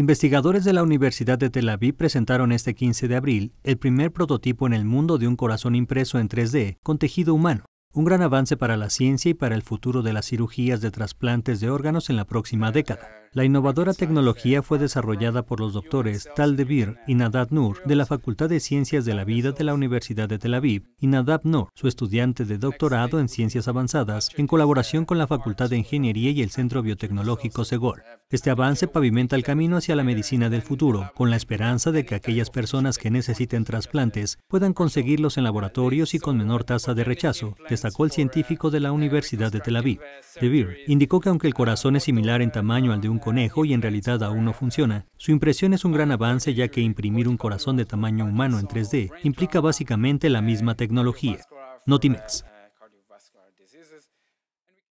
Investigadores de la Universidad de Tel Aviv presentaron este 15 de abril el primer prototipo en el mundo de un corazón impreso en 3D con tejido humano un gran avance para la ciencia y para el futuro de las cirugías de trasplantes de órganos en la próxima década. La innovadora tecnología fue desarrollada por los doctores Tal y Nadat Nur de la Facultad de Ciencias de la Vida de la Universidad de Tel Aviv y Nadab Noor, su estudiante de doctorado en ciencias avanzadas, en colaboración con la Facultad de Ingeniería y el Centro Biotecnológico Segol. Este avance pavimenta el camino hacia la medicina del futuro, con la esperanza de que aquellas personas que necesiten trasplantes puedan conseguirlos en laboratorios y con menor tasa de rechazo, destacó el científico de la Universidad de Tel Aviv, De Beer. Indicó que aunque el corazón es similar en tamaño al de un conejo y en realidad aún no funciona, su impresión es un gran avance ya que imprimir un corazón de tamaño humano en 3D implica básicamente la misma tecnología. Notimex.